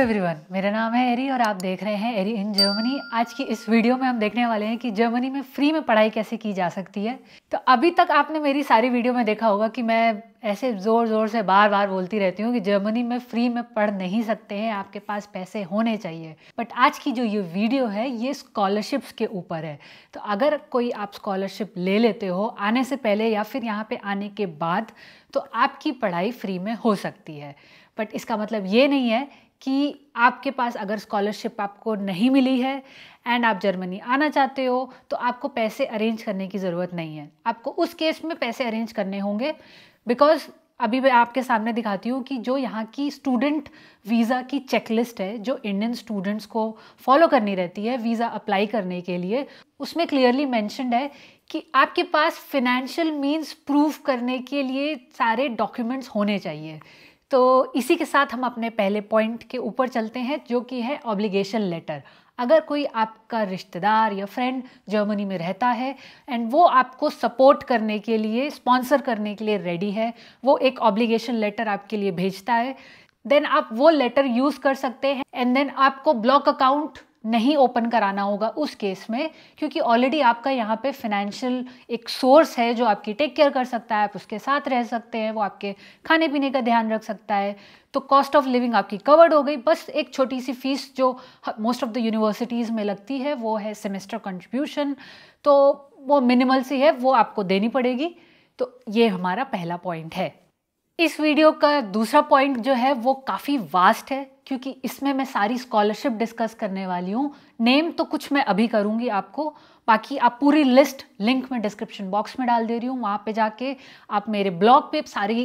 hello everyone मेरा नाम है एरी और आप देख रहे हैं एरी इन जर्मनी आज की इस वीडियो में हम देखने वाले हैं कि जर्मनी में फ्री में पढ़ाई कैसे की जा सकती है तो अभी तक आपने मेरी सारी वीडियो में देखा होगा कि मैं ऐसे ज़ोर ज़ोर से बार बार बोलती रहती हूँ कि जर्मनी में फ्री में पढ़ नहीं सकते हैं आपके पास पैसे होने चाहिए बट आज की जो ये वीडियो है ये स्कॉलरशिप्स के ऊपर है तो अगर कोई आप स्कॉलरशिप ले लेते हो आने से पहले या फिर यहाँ पे आने के बाद तो आपकी पढ़ाई फ्री में हो सकती है बट इसका मतलब ये नहीं है कि आपके पास अगर स्कॉलरशिप आपको नहीं मिली है एंड आप जर्मनी आना चाहते हो तो आपको पैसे अरेंज करने की ज़रूरत नहीं है आपको उस केस में पैसे अरेंज करने होंगे बिकॉज़ अभी मैं आपके सामने दिखाती हूँ कि जो यहाँ की स्टूडेंट वीज़ा की चेकलिस्ट है जो इंडियन स्टूडेंट्स को फॉलो करनी रहती है वीज़ा अप्लाई करने के लिए उसमें क्लियरली मैंशनड है कि आपके पास फिनेंशियल मीन्स प्रूव करने के लिए सारे डॉक्यूमेंट्स होने चाहिए तो इसी के साथ हम अपने पहले पॉइंट के ऊपर चलते हैं जो कि है ऑब्लिगेशन लेटर अगर कोई आपका रिश्तेदार या फ्रेंड जर्मनी में रहता है एंड वो आपको सपोर्ट करने के लिए स्पॉन्सर करने के लिए रेडी है वो एक ऑब्लिगेशन लेटर आपके लिए भेजता है देन आप वो लेटर यूज़ कर सकते हैं एंड देन आपको ब्लॉक अकाउंट नहीं ओपन कराना होगा उस केस में क्योंकि ऑलरेडी आपका यहाँ पे फाइनेंशियल एक सोर्स है जो आपकी टेक केयर कर सकता है आप उसके साथ रह सकते हैं वो आपके खाने पीने का ध्यान रख सकता है तो कॉस्ट ऑफ लिविंग आपकी कवर्ड हो गई बस एक छोटी सी फीस जो मोस्ट ऑफ द यूनिवर्सिटीज़ में लगती है वो है सेमेस्टर कंट्रीब्यूशन तो वो मिनिमल सी है वो आपको देनी पड़ेगी तो ये हमारा पहला पॉइंट है इस वीडियो का दूसरा पॉइंट जो है वो काफ़ी वास्ट है क्योंकि इसमें मैं सारी स्कॉलरशिप डिस्कस करने वाली हूँ नेम तो कुछ मैं अभी करूँगी आपको बाकी आप पूरी लिस्ट लिंक में डिस्क्रिप्शन बॉक्स में डाल दे रही हूँ वहाँ पे जाके आप मेरे ब्लॉग पे सारी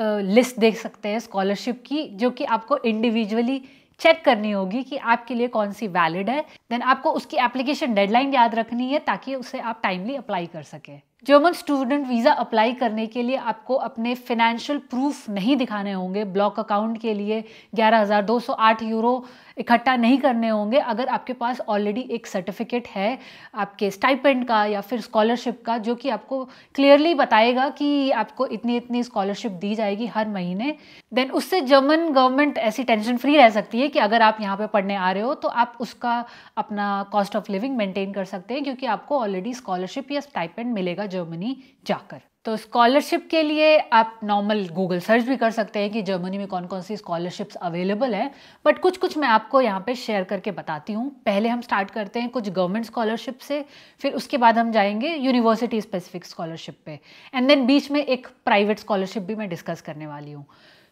लिस्ट देख सकते हैं स्कॉलरशिप की जो कि आपको इंडिविजुअली चेक करनी होगी कि आपके लिए कौन सी वैलिड है देन आपको उसकी एप्लीकेशन डेडलाइन याद रखनी है ताकि उसे आप टाइमली अप्लाई कर सकें जर्मन स्टूडेंट वीज़ा अप्लाई करने के लिए आपको अपने फिनेंशियल प्रूफ नहीं दिखाने होंगे ब्लॉक अकाउंट के लिए 11,208 यूरो इकट्ठा नहीं करने होंगे अगर आपके पास ऑलरेडी एक सर्टिफिकेट है आपके स्टाइपेंड का या फिर स्कॉलरशिप का जो कि आपको क्लियरली बताएगा कि आपको इतनी इतनी स्कॉलरशिप दी जाएगी हर महीने देन उससे जर्मन गवर्नमेंट ऐसी टेंशन फ्री रह सकती है कि अगर आप यहाँ पर पढ़ने आ रहे हो तो आप उसका अपना कॉस्ट ऑफ लिविंग मेंटेन कर सकते हैं क्योंकि आपको ऑलरेडी स्कॉलरशिप या स्टाइपेंड मिलेगा जर्मनी जाकर तो स्कॉलरशिप के लिए आप नॉर्मल गूगल सर्च भी कर सकते हैं कि जर्मनी में कौन कौन सी स्कॉलरशिप्स अवेलेबल हैं बट कुछ कुछ मैं आपको यहाँ पे शेयर करके बताती हूँ पहले हम स्टार्ट करते हैं कुछ गवर्नमेंट स्कॉलरशिप से फिर उसके बाद हम जाएंगे यूनिवर्सिटी स्पेसिफिक स्कॉलरशिप पे एंड देन बीच में एक प्राइवेट स्कॉलरशिप भी मैं डिस्कस करने वाली हूँ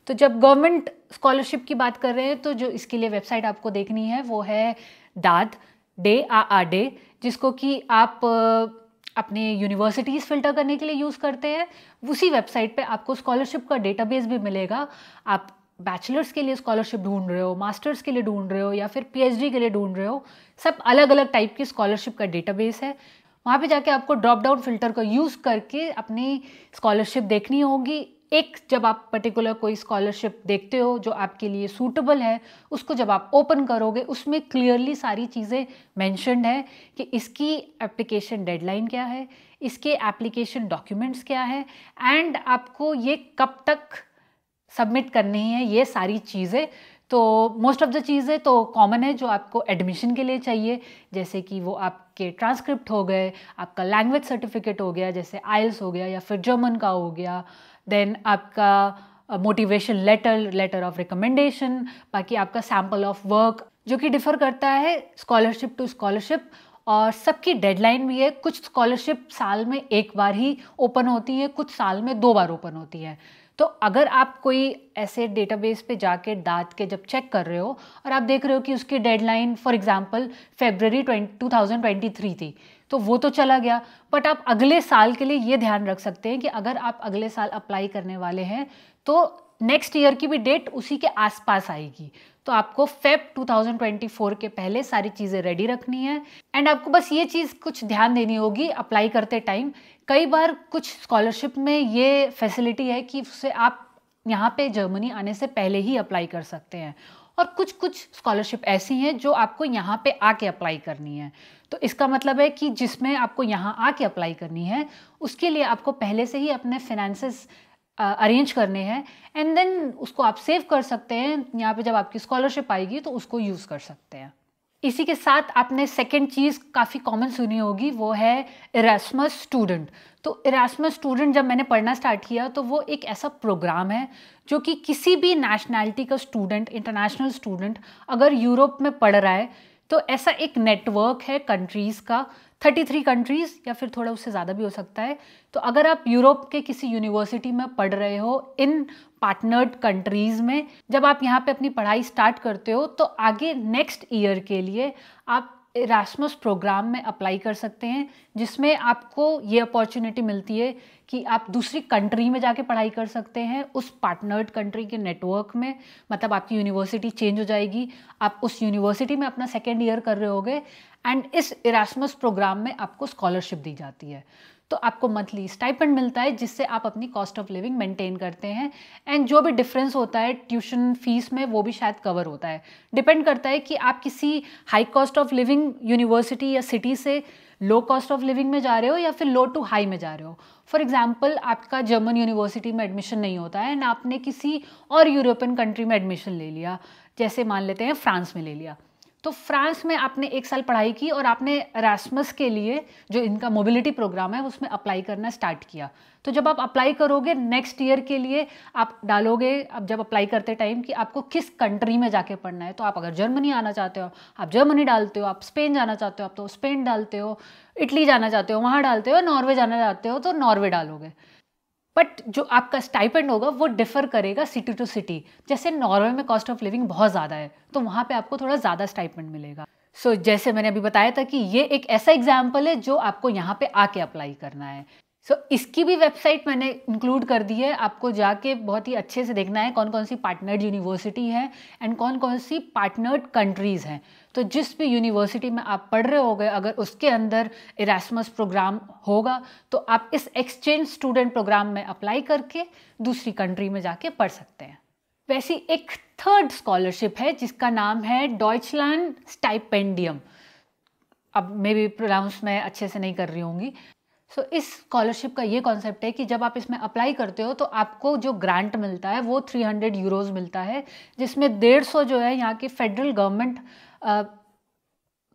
तो जब गवर्नमेंट स्कॉलरशिप की बात कर रहे हैं तो जो इसके लिए वेबसाइट आपको देखनी है वो है दाद डे आ आ डे जिसको कि आप अपने यूनिवर्सिटीज़ फ़िल्टर करने के लिए यूज़ करते हैं उसी वेबसाइट पे आपको स्कॉलरशिप का डेटाबेस भी मिलेगा आप बैचलर्स के लिए स्कॉलरशिप ढूंढ रहे हो मास्टर्स के लिए ढूंढ रहे हो या फिर पीएचडी के लिए ढूंढ रहे हो सब अलग अलग टाइप की स्कॉलरशिप का डेटाबेस है वहाँ पे जाके आपको ड्रॉप डाउन फिल्टर का यूज़ करके अपनी स्कॉलरशिप देखनी होगी एक जब आप पर्टिकुलर कोई स्कॉलरशिप देखते हो जो आपके लिए सूटेबल है उसको जब आप ओपन करोगे उसमें क्लियरली सारी चीज़ें मैंशनड है कि इसकी एप्लीकेशन डेडलाइन क्या है इसके एप्लीकेशन डॉक्यूमेंट्स क्या है एंड आपको ये कब तक सबमिट करनी है ये सारी चीज़ें तो मोस्ट ऑफ़ द चीज़ें तो कॉमन है जो आपको एडमिशन के लिए चाहिए जैसे कि वो आपके ट्रांसक्रिप्ट हो गए आपका लैंग्वेज सर्टिफिकेट हो गया जैसे आइल्स हो गया या फिर जर्मन का हो गया देन आपका motivation letter letter of recommendation बाकी आपका सैम्पल ऑफ वर्क जो कि डिफ़र करता है स्कॉलरशिप टू स्कॉलरशिप और सबकी डेडलाइन भी है कुछ स्कॉलरशिप साल में एक बार ही ओपन होती है कुछ साल में दो बार ओपन होती है तो अगर आप कोई ऐसे डेटाबेस पे जाके दांत के जब चेक कर रहे हो और आप देख रहे हो कि उसकी डेडलाइन फॉर एग्जांपल फेब्रवरी 2023 थी तो वो तो चला गया बट आप अगले साल के लिए ये ध्यान रख सकते हैं कि अगर आप अगले साल अप्लाई करने वाले हैं तो नेक्स्ट ईयर की भी डेट उसी के आसपास आएगी तो आपको फेब 2024 के पहले सारी चीज़ें रेडी रखनी है एंड आपको बस ये चीज़ कुछ ध्यान देनी होगी अप्लाई करते टाइम कई बार कुछ स्कॉलरशिप में ये फैसिलिटी है कि उसे आप यहाँ पे जर्मनी आने से पहले ही अप्लाई कर सकते हैं और कुछ कुछ स्कॉलरशिप ऐसी हैं जो आपको यहाँ पे आके अप्लाई करनी है तो इसका मतलब है कि जिसमें आपको यहाँ आके अप्लाई करनी है उसके लिए आपको पहले से ही अपने फिनेंसेस अरेंज करने हैं एंड देन उसको आप सेव कर सकते हैं यहाँ पे जब आपकी स्कॉलरशिप आएगी तो उसको यूज़ कर सकते हैं इसी के साथ आपने सेकेंड चीज़ काफ़ी कॉमन सुनी होगी वो है इरासमस स्टूडेंट तो इरासमस स्टूडेंट जब मैंने पढ़ना स्टार्ट किया तो वो एक ऐसा प्रोग्राम है जो कि किसी भी नेशनैलिटी का स्टूडेंट इंटरनेशनल स्टूडेंट अगर यूरोप में पढ़ रहा है तो ऐसा एक नेटवर्क है कंट्रीज़ का थर्टी थ्री कंट्रीज़ या फिर थोड़ा उससे ज़्यादा भी हो सकता है तो अगर आप यूरोप के किसी यूनिवर्सिटी में पढ़ रहे हो इन पार्टनर्ड कंट्रीज़ में जब आप यहाँ पे अपनी पढ़ाई स्टार्ट करते हो तो आगे नेक्स्ट ईयर के लिए आप इरासमस प्रोग्राम में अप्लाई कर सकते हैं जिसमें आपको ये अपॉर्चुनिटी मिलती है कि आप दूसरी कंट्री में जाके पढ़ाई कर सकते हैं उस पार्टनर्ड कंट्री के नेटवर्क में मतलब आपकी यूनिवर्सिटी चेंज हो जाएगी आप उस यूनिवर्सिटी में अपना सेकेंड ईयर कर रहे होगे एंड इस इरासमस प्रोग्राम में आपको स्कॉलरशिप दी जाती है तो आपको मंथली स्टाइपेंड मिलता है जिससे आप अपनी कॉस्ट ऑफ लिविंग मेंटेन करते हैं एंड जो भी डिफरेंस होता है ट्यूशन फीस में वो भी शायद कवर होता है डिपेंड करता है कि आप किसी high cost of living university या सिटी से लो कॉस्ट ऑफ लिविंग में जा रहे हो या फिर लो टू हाई में जा रहे हो फॉर एग्जाम्पल आपका जर्मन यूनिवर्सिटी में एडमिशन नहीं होता है एंड आपने किसी और यूरोपियन कंट्री में एडमिशन ले लिया जैसे मान लेते हैं फ्रांस में ले लिया तो फ्रांस में आपने एक साल पढ़ाई की और आपने रैसमस के लिए जो इनका मोबिलिटी प्रोग्राम है उसमें अप्लाई करना स्टार्ट किया तो जब आप अप्लाई करोगे नेक्स्ट ईयर के लिए आप डालोगे अब जब अप्लाई करते टाइम कि आपको किस कंट्री में जाके पढ़ना है तो आप अगर जर्मनी आना चाहते हो आप जर्मनी डालते हो आप स्पेन जाना चाहते हो आप तो स्पेन डालते हो इटली जाना चाहते हो वहाँ डालते हो नॉर्वे जाना चाहते हो तो नॉर्वे डालोगे बट जो आपका स्टाइपेंड होगा वो डिफर करेगा सिटी टू सिटी जैसे नॉर्वे में कॉस्ट ऑफ लिविंग बहुत ज़्यादा है तो वहाँ पे आपको थोड़ा ज़्यादा स्टाइपेंड मिलेगा सो so, जैसे मैंने अभी बताया था कि ये एक ऐसा एग्जाम्पल है जो आपको यहाँ पे आके अप्लाई करना है सो so, इसकी भी वेबसाइट मैंने इंक्लूड कर दी है आपको जाके बहुत ही अच्छे से देखना है कौन कौन सी पार्टनर्ड यूनिवर्सिटी है एंड कौन कौन सी पार्टनर्ड कंट्रीज़ हैं तो जिस भी यूनिवर्सिटी में आप पढ़ रहे हो गए अगर उसके अंदर इरासमस प्रोग्राम होगा तो आप इस एक्सचेंज स्टूडेंट प्रोग्राम में अप्लाई करके दूसरी कंट्री में जाके पढ़ सकते हैं वैसी एक थर्ड स्कॉलरशिप है जिसका नाम है डॉइचलैंड स्टाइपेंडियम अब मे भी प्रोनाउंस मैं अच्छे से नहीं कर रही होंगी सो so, इस स्कॉलरशिप का ये कॉन्सेप्ट है कि जब आप इसमें अप्लाई करते हो तो आपको जो ग्रांट मिलता है वो 300 यूरोज मिलता है जिसमें डेढ़ सौ जो है यहाँ की फेडरल गवर्नमेंट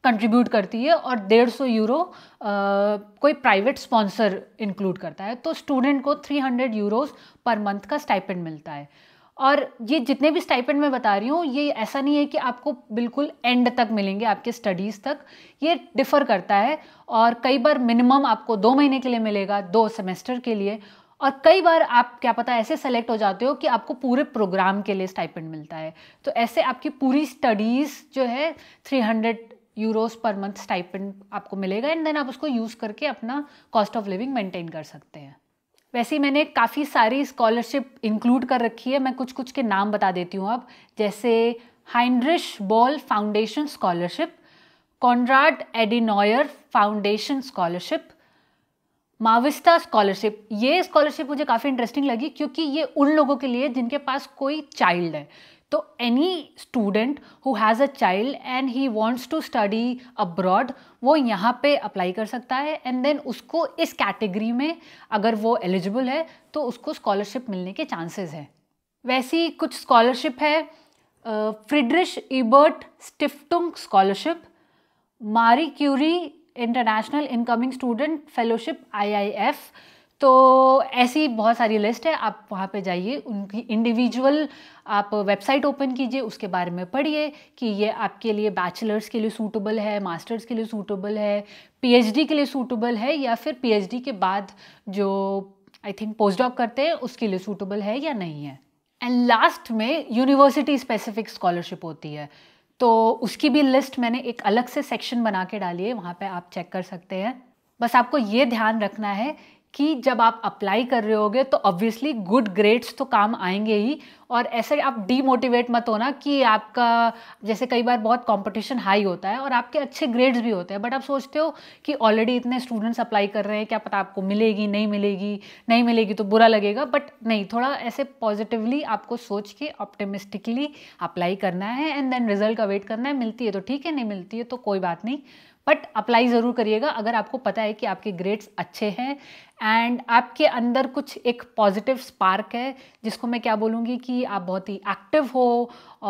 कंट्रीब्यूट करती है और डेढ़ सौ यूरो आ, कोई प्राइवेट स्पॉन्सर इंक्लूड करता है तो स्टूडेंट को 300 यूरोज पर मंथ का स्टाइपेंड मिलता है और ये जितने भी स्टाइपेंड मैं बता रही हूँ ये ऐसा नहीं है कि आपको बिल्कुल एंड तक मिलेंगे आपके स्टडीज़ तक ये डिफ़र करता है और कई बार मिनिमम आपको दो महीने के लिए मिलेगा दो सेमेस्टर के लिए और कई बार आप क्या पता ऐसे सेलेक्ट हो जाते हो कि आपको पूरे प्रोग्राम के लिए स्टाइपेंड मिलता है तो ऐसे आपकी पूरी स्टडीज़ जो है हंड्रेड यूरोस पर मंथ स्टाइपेंड आपको मिलेगा एंड देन आप उसको यूज़ करके अपना कॉस्ट ऑफ लिविंग मेंटेन कर सकते हैं वैसे ही मैंने काफ़ी सारी स्कॉलरशिप इंक्लूड कर रखी है मैं कुछ कुछ के नाम बता देती हूँ अब जैसे Heinrich Boll foundation scholarship Konrad Adenauer foundation scholarship Mawista scholarship ये स्कॉलरशिप मुझे काफ़ी इंटरेस्टिंग लगी क्योंकि ये उन लोगों के लिए जिनके पास कोई चाइल्ड है तो any student who has a child and he wants to study abroad वो यहाँ पे अप्लाई कर सकता है एंड देन उसको इस कैटेगरी में अगर वो एलिजिबल है तो उसको स्कॉलरशिप मिलने के चांसेस हैं वैसी कुछ स्कॉलरशिप है Friedrich Ebert Stiftung scholarship Marie Curie international incoming student fellowship F तो ऐसी बहुत सारी लिस्ट है आप वहाँ पे जाइए उनकी इंडिविजुअल आप वेबसाइट ओपन कीजिए उसके बारे में पढ़िए कि ये आपके लिए बैचलर्स के लिए सूटेबल है मास्टर्स के लिए सूटेबल है पीएचडी के लिए सूटेबल है या फिर पीएचडी के बाद जो आई थिंक पोस्ट डॉक करते हैं उसके लिए सूटेबल है या नहीं है एंड लास्ट में यूनिवर्सिटी स्पेसिफिक स्कॉलरशिप होती है तो उसकी भी लिस्ट मैंने एक अलग से सेक्शन बना के डाली है वहाँ पर आप चेक कर सकते हैं बस आपको ये ध्यान रखना है कि जब आप अप्लाई कर रहे होगे तो ऑब्वियसली गुड ग्रेड्स तो काम आएंगे ही और ऐसे आप डीमोटिवेट मत होना कि आपका जैसे कई बार बहुत कंपटीशन हाई होता है और आपके अच्छे ग्रेड्स भी होते हैं बट आप सोचते हो कि ऑलरेडी इतने स्टूडेंट्स अप्लाई कर रहे हैं क्या पता आपको मिलेगी नहीं मिलेगी नहीं मिलेगी तो बुरा लगेगा बट नहीं थोड़ा ऐसे पॉजिटिवली आपको सोच के ऑप्टिमिस्टिकली अप्लाई करना है एंड देन रिजल्ट का वेट करना है मिलती है तो ठीक है नहीं मिलती है तो कोई बात नहीं बट अप्लाई ज़रूर करिएगा अगर आपको पता है कि आपके ग्रेड्स अच्छे हैं एंड आपके अंदर कुछ एक पॉजिटिव स्पार्क है जिसको मैं क्या बोलूँगी कि आप बहुत ही एक्टिव हो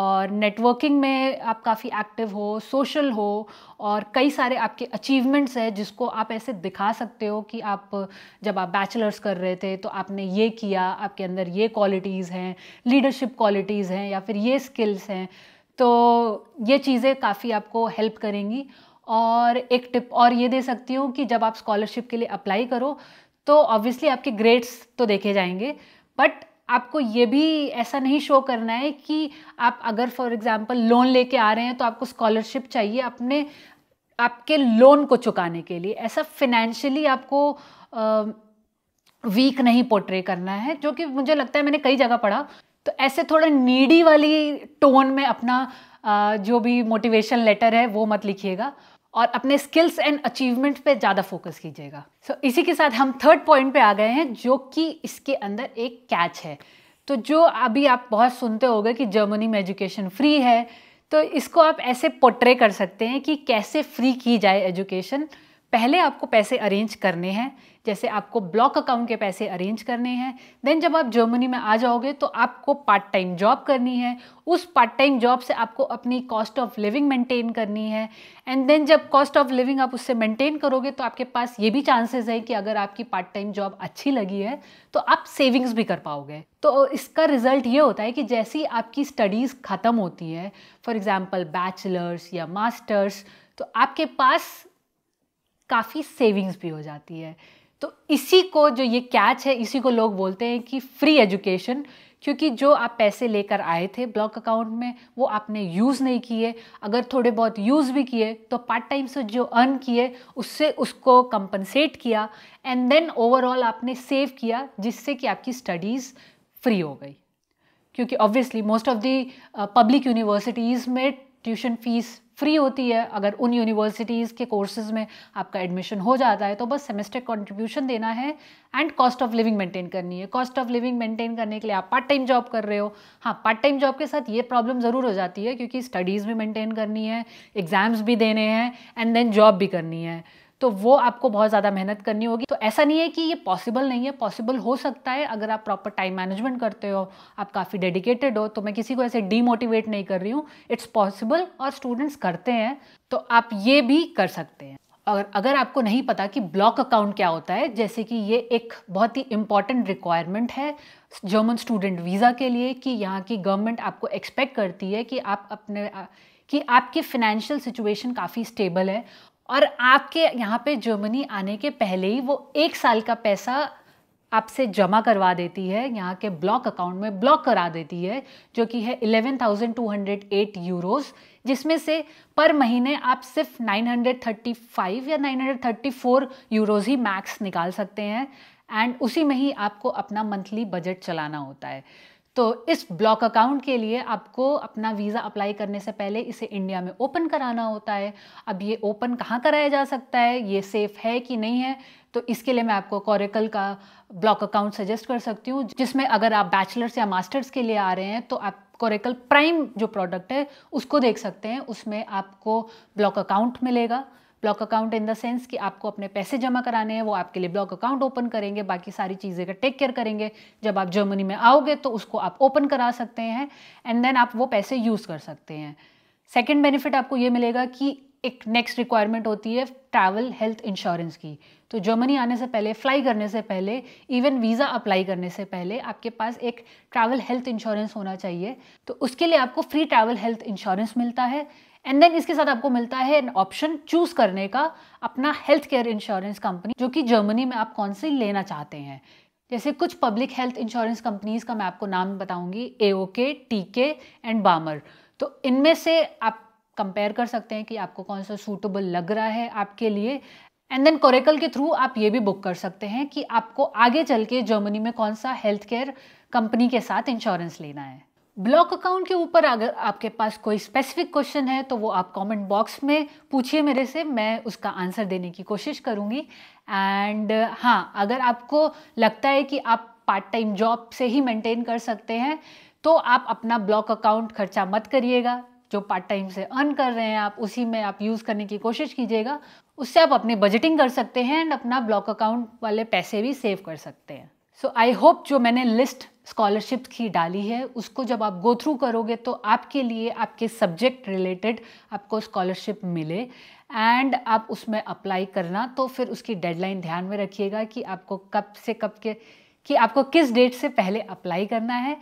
और नेटवर्किंग में आप काफ़ी एक्टिव हो सोशल हो और कई सारे आपके अचीवमेंट्स हैं जिसको आप ऐसे दिखा सकते हो कि आप जब आप बैचलर्स कर रहे थे तो आपने ये किया आपके अंदर ये क्वालिटीज़ हैं लीडरशिप क्वालिटीज़ हैं या फिर ये स्किल्स हैं तो ये चीज़ें काफ़ी आपको हेल्प करेंगी और एक टिप और ये दे सकती हूँ कि जब आप स्कॉलरशिप के लिए अप्लाई करो तो ऑब्वियसली आपके ग्रेड्स तो देखे जाएंगे बट आपको ये भी ऐसा नहीं शो करना है कि आप अगर फॉर एग्ज़ाम्पल लोन लेके आ रहे हैं तो आपको स्कॉलरशिप चाहिए अपने आपके लोन को चुकाने के लिए ऐसा फिनेंशियली आपको वीक नहीं पोर्ट्रे करना है जो कि मुझे लगता है मैंने कई जगह पढ़ा तो ऐसे थोड़ा नीडी वाली टोन में अपना जो भी मोटिवेशन लेटर है वो मत लिखिएगा और अपने स्किल्स एंड अचीवमेंट पे ज़्यादा फोकस कीजिएगा सो so, इसी के साथ हम थर्ड पॉइंट पे आ गए हैं जो कि इसके अंदर एक कैच है तो जो अभी आप बहुत सुनते हो कि जर्मनी में एजुकेशन फ्री है तो इसको आप ऐसे पोट्रे कर सकते हैं कि कैसे फ्री की जाए एजुकेशन पहले आपको पैसे अरेंज करने हैं जैसे आपको ब्लॉक अकाउंट के पैसे अरेंज करने हैं देन जब आप जर्मनी में आ जाओगे तो आपको पार्ट टाइम जॉब करनी है उस पार्ट टाइम जॉब से आपको अपनी कॉस्ट ऑफ लिविंग मेंटेन करनी है एंड देन जब कॉस्ट ऑफ लिविंग आप उससे मेंटेन करोगे तो आपके पास ये भी चांसेस है कि अगर आपकी पार्ट टाइम जॉब अच्छी लगी है तो आप सेविंग्स भी कर पाओगे तो इसका रिजल्ट ये होता है कि जैसी आपकी स्टडीज़ ख़त्म होती है फॉर एग्ज़ाम्पल बैचलर्स या मास्टर्स तो आपके पास काफ़ी सेविंग्स भी हो जाती है तो इसी को जो ये कैच है इसी को लोग बोलते हैं कि फ्री एजुकेशन क्योंकि जो आप पैसे लेकर आए थे ब्लॉक अकाउंट में वो आपने यूज़ नहीं किए अगर थोड़े बहुत यूज़ भी किए तो पार्ट टाइम से जो अर्न किए उससे उसको कंपनसेट किया एंड देन ओवरऑल आपने सेव किया जिससे कि आपकी स्टडीज़ फ्री हो गई क्योंकि obviously most of the public universities में ट्यूशन फीस फ्री होती है अगर उन यूनिवर्सिटीज़ के कोर्सेज में आपका एडमिशन हो जाता है तो बस सेमेस्टर कंट्रीब्यूशन देना है and cost of living maintain करनी है कॉस्ट ऑफ लिविंग मेंटेन करने के लिए आप पार्ट टाइम जॉब कर रहे हो हाँ पार्ट टाइम जॉब के साथ ये प्रॉब्लम ज़रूर हो जाती है क्योंकि स्टडीज़ भी मेंटेन करनी है एग्ज़ाम्स भी देने हैं एंड देन जॉब भी करनी है तो वो आपको बहुत ज़्यादा मेहनत करनी होगी तो ऐसा नहीं है कि ये पॉसिबल नहीं है पॉसिबल हो सकता है अगर आप प्रॉपर टाइम मैनेजमेंट करते हो आप काफ़ी डेडिकेटेड हो तो मैं किसी को ऐसे डीमोटिवेट नहीं कर रही हूँ इट्स पॉसिबल और स्टूडेंट्स करते हैं तो आप ये भी कर सकते हैं और अगर आपको नहीं पता कि ब्लॉक अकाउंट क्या होता है जैसे कि ये एक बहुत ही इंपॉर्टेंट रिक्वायरमेंट है जर्मन स्टूडेंट वीज़ा के लिए कि यहाँ की गवर्नमेंट आपको एक्सपेक्ट करती है कि आप अपने कि आपकी फ़िनेंशियल सिचुएशन काफ़ी स्टेबल है और आपके यहाँ पे जर्मनी आने के पहले ही वो एक साल का पैसा आपसे जमा करवा देती है यहाँ के ब्लॉक अकाउंट में ब्लॉक करा देती है जो कि है 11,208 यूरोस जिसमें से पर महीने आप सिर्फ 935 या 934 यूरोस ही मैक्स निकाल सकते हैं एंड उसी में ही आपको अपना मंथली बजट चलाना होता है तो इस ब्लॉक अकाउंट के लिए आपको अपना वीज़ा अप्लाई करने से पहले इसे इंडिया में ओपन कराना होता है अब ये ओपन कहाँ कराया जा सकता है ये सेफ़ है कि नहीं है तो इसके लिए मैं आपको कॉरेकल का ब्लॉक अकाउंट सजेस्ट कर सकती हूँ जिसमें अगर आप बैचलर्स या मास्टर्स के लिए आ रहे हैं तो आप कॉरेकल प्राइम जो प्रोडक्ट है उसको देख सकते हैं उसमें आपको ब्लॉक अकाउंट मिलेगा block account in the sense कि आपको अपने पैसे जमा कराने हैं वो आपके लिए ब्लॉक अकाउंट ओपन करेंगे बाकी सारी चीज़ें का टेक केयर करेंगे जब आप जर्मनी में आओगे तो उसको आप ओपन करा सकते हैं एंड देन आप वो पैसे यूज़ कर सकते हैं सेकेंड बेनिफिट आपको ये मिलेगा कि एक नेक्स्ट रिक्वायरमेंट होती है ट्रैवल हेल्थ इंश्योरेंस की तो जर्मनी आने से पहले फ्लाई करने से पहले इवन वीज़ा अप्लाई करने से पहले आपके पास एक ट्रैवल हेल्थ इंश्योरेंस होना चाहिए तो उसके लिए आपको फ्री ट्रैवल हेल्थ इंश्योरेंस मिलता है एंड देन इसके साथ आपको मिलता है ऑप्शन चूज करने का अपना हेल्थ केयर इंश्योरेंस कंपनी जो कि जर्मनी में आप कौन सी लेना चाहते हैं जैसे कुछ पब्लिक हेल्थ इंश्योरेंस कंपनीज का मैं आपको नाम बताऊंगी एओके टीके टी के एंड बामर तो इनमें से आप कंपेयर कर सकते हैं कि आपको कौन सा सूटेबल लग रहा है आपके लिए एंड देन कोरेकल के थ्रू आप ये भी बुक कर सकते हैं कि आपको आगे चल के जर्मनी में कौन सा हेल्थ केयर कंपनी के साथ इंश्योरेंस लेना है ब्लॉक अकाउंट के ऊपर अगर आपके पास कोई स्पेसिफिक क्वेश्चन है तो वो आप कमेंट बॉक्स में पूछिए मेरे से मैं उसका आंसर देने की कोशिश करूँगी एंड हाँ अगर आपको लगता है कि आप पार्ट टाइम जॉब से ही मेंटेन कर सकते हैं तो आप अपना ब्लॉक अकाउंट खर्चा मत करिएगा जो पार्ट टाइम से अर्न कर रहे हैं आप उसी में आप यूज़ करने की कोशिश कीजिएगा उससे आप अपनी बजटिंग कर सकते हैं एंड अपना ब्लॉक अकाउंट वाले पैसे भी सेव कर सकते हैं सो आई होप जो मैंने लिस्ट स्कॉलरशिप की डाली है उसको जब आप गो थ्रू करोगे तो आपके लिए आपके सब्जेक्ट रिलेटेड आपको स्कॉलरशिप मिले एंड आप उसमें अप्लाई करना तो फिर उसकी डेडलाइन ध्यान में रखिएगा कि आपको कब से कब के कि आपको किस डेट से पहले अप्लाई करना है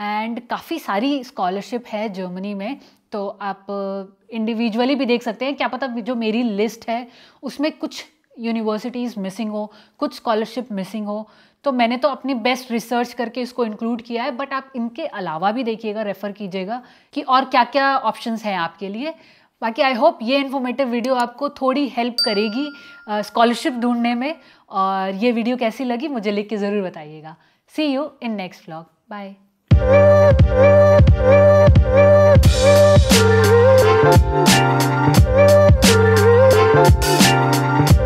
एंड काफ़ी सारी स्कॉलरशिप है जर्मनी में तो आप इंडिविजुअली भी देख सकते हैं क्या पता जो मेरी लिस्ट है उसमें कुछ यूनिवर्सिटीज़ मिसिंग हो कुछ स्कॉलरशिप मिसिंग हो तो मैंने तो अपनी बेस्ट रिसर्च करके इसको इंक्लूड किया है बट आप इनके अलावा भी देखिएगा रेफ़र कीजिएगा कि और क्या क्या ऑप्शन हैं आपके लिए बाकी आई होप ये इन्फॉर्मेटिव वीडियो आपको थोड़ी हेल्प करेगी स्कॉलरशिप uh, ढूंढने में और ये वीडियो कैसी लगी मुझे लिख के ज़रूर बताइएगा see you in next vlog bye